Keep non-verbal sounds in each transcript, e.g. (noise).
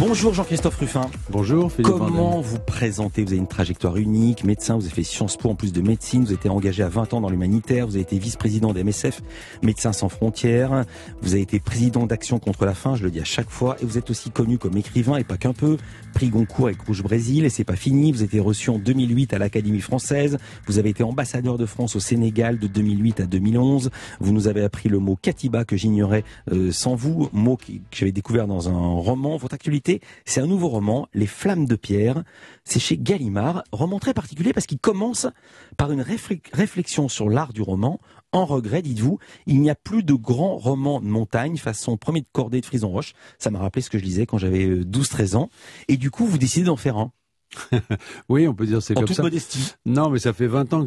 Bonjour Jean-Christophe Ruffin. Bonjour Comment vous présentez Vous avez une trajectoire unique, médecin, vous avez fait Sciences Po en plus de médecine, vous avez été engagé à 20 ans dans l'humanitaire, vous avez été vice-président d'MSF, médecin sans frontières, vous avez été président d'Action contre la faim, je le dis à chaque fois, et vous êtes aussi connu comme écrivain et pas qu'un peu, prix Goncourt avec Rouge Brésil, et c'est pas fini, vous avez été reçu en 2008 à l'Académie française, vous avez été ambassadeur de France au Sénégal de 2008 à 2011, vous nous avez appris le mot Katiba que j'ignorais euh, sans vous, mot que j'avais découvert dans un roman, votre actualité c'est un nouveau roman, Les Flammes de Pierre. C'est chez Gallimard, roman très particulier parce qu'il commence par une réflexion sur l'art du roman. En regret, dites-vous, il n'y a plus de grands romans de montagne façon premier de cordée de Frison Roche. Ça m'a rappelé ce que je disais quand j'avais 12-13 euh, ans. Et du coup, vous décidez d'en faire un. (laughs) oui, on peut dire c'est comme toute modestie. Non, mais ça fait 20 ans que,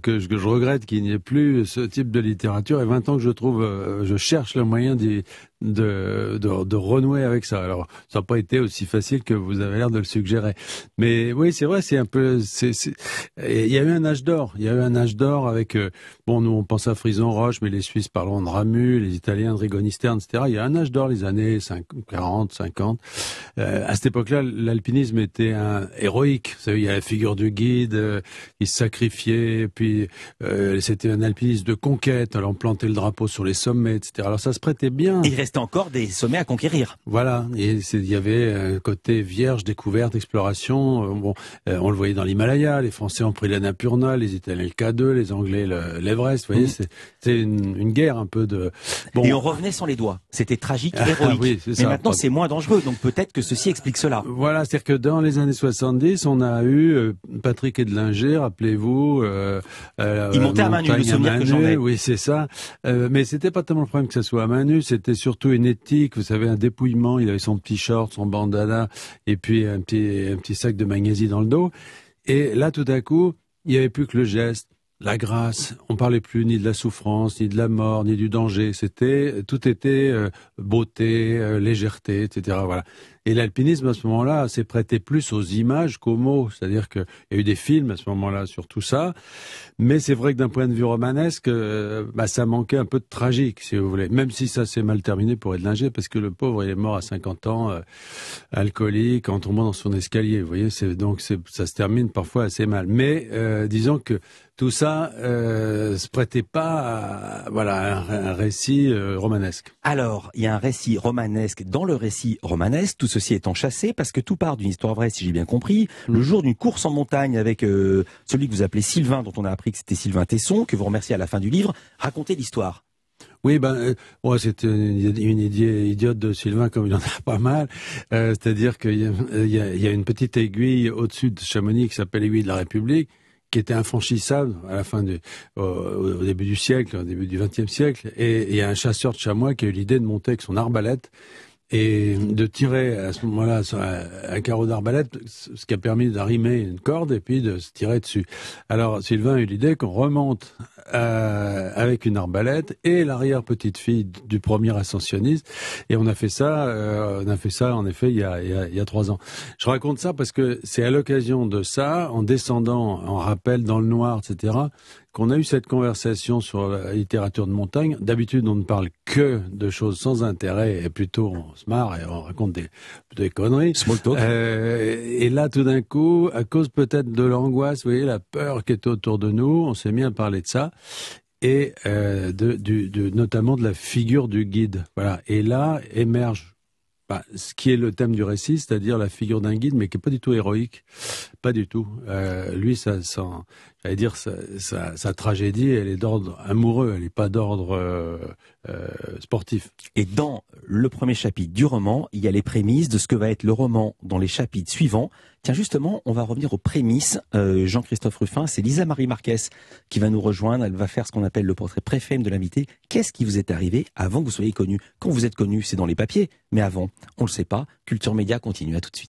je, regrette qu'il n'y ait plus ce type de littérature et 20 ans que je trouve, euh, je cherche le moyen d'y de, de, renouer avec ça. Alors, ça n'a pas été aussi facile que vous avez l'air de le suggérer. Mais oui, c'est vrai, c'est un peu. C'est, Il y a eu un âge d'or. Il y a eu un âge d'or avec. Euh, bon, nous, on pense à Frison Roche, mais les Suisses parlons de Ramu, les Italiens de Rigonisterne etc. Il y a un âge d'or, les années 50, 40, 50. à cette époque-là, l'alpinisme était un héroïque. Vous savez, il y a la figure du guide euh, il se sacrifiait, puis euh, c'était un alpiniste de conquête. Alors, planter le drapeau sur les sommets, etc. Alors, ça se prêtait bien encore des sommets à conquérir. Voilà, et il y avait un euh, côté vierge, découverte, exploration. Euh, bon, euh, on le voyait dans l'Himalaya, les Français ont pris l'Annapurna, les Italiens le K2, les Anglais l'Everest. vous voyez, mhm. c'est une, guerre un peu de. Bon. Et on revenait sans les doigts. C'était tragique, ah, héroïque. Ah mais maintenant, c'est moins dangereux. Donc peut-être que ceci explique cela. Voilà, c'est-à-dire que dans les années 70, on a eu Patrick Edlinger, rappelez-vous. il montait à main le sommet. que j'en ai. Oui, c'est ça. Euh, mais c'était pas tellement le problème que ça soit à main c'était surtout surtout une éthique, vous savez, un dépouillement. Il avait son petit short, son bandana, et puis un petit, sac de magnésie dans le dos. Et là, tout à coup, il n'y avait plus que le geste, la grâce. On ne parlait plus ni de la souffrance, ni de la mort, ni du danger. C'était, tout était euh, beauté, euh, légèreté, etc. Voilà. Et l'alpinisme, à ce moment-là, s'est prêté plus aux images qu'aux mots. C'est-à-dire qu'il y a eu des films à ce moment-là sur tout ça. Mais c'est vrai que d'un point de vue romanesque, euh, bah, ça manquait un peu de tragique, si vous voulez. Même si ça s'est mal terminé pour Edlinger, parce que le pauvre, il est mort à 50 ans, euh, alcoolique, en tombant dans son escalier. Vous voyez, c'est, donc ça se termine parfois assez mal. Mais euh, disons que tout ça euh, se prêtait pas à, voilà, un, récit romanesque. Alors, il y a un récit romanesque dans le récit romanesque ceci étant chassé, parce que tout part d'une histoire vraie, si j'ai bien compris. Le jour d'une course en montagne avec euh, celui que vous appelez Sylvain, dont on a appris que c'était Sylvain Tesson, que vous remerciez à la fin du livre, racontez l'histoire. Oui, ben, euh, c'était une, idée idiote de Sylvain, comme il en a (laughs) pas mal. Euh, c'est-à-dire qu'il y, a une petite aiguille au-dessus de Chamonix qui s'appelle l'aiguille de la République, qui était infranchissable à la fin au, début du siècle, au début du XXe siècle. Et il y a un chasseur de chamois qui a eu l'idée de monter avec son arbalète et de tirer à ce moment-là sur un carreau d'arbalète, ce qui a permis d'arrimer une corde et puis de se tirer dessus. Alors Sylvain a eu l'idée qu'on remonte euh, avec une arbalète et l'arrière petite fille du premier ascensionniste, et on a fait ça, euh, on a fait ça en effet il y, a, il, y a, il y a trois ans. Je raconte ça parce que c'est à l'occasion de ça, en descendant en rappel dans le noir, etc., qu'on a eu cette conversation sur la littérature de montagne. D'habitude, on ne parle que de choses sans intérêt et plutôt on se marre et on raconte des, conneries. Euh, et là, tout d'un coup, à cause peut-être de l'angoisse, voyez, la peur qui est autour de nous, on s'est mis à parler de ça et euh, du, de, notamment de la figure du guide. Voilà. Et là émerge bah, ce qui est le thème du récit, c'est-à-dire la figure d'un guide, mais qui est pas du tout héroïque, pas du tout. Euh, lui, ça, dire, sa, tragédie, elle est d'ordre amoureux, elle n'est pas d'ordre euh, euh, sportif. Et dans le premier chapitre du roman, il y a les prémices de ce que va être le roman dans les chapitres suivants, Tiens, justement, on va revenir aux prémices. Euh, Jean-Christophe Ruffin, c'est Lisa Marie Marquez qui va nous rejoindre. Elle va faire ce qu'on appelle le portrait préfet de l'invité. Qu'est-ce qui vous est arrivé avant que vous soyez connu Quand vous êtes connu, c'est dans les papiers, mais avant, on ne le sait pas. Culture Média continue, à tout de suite.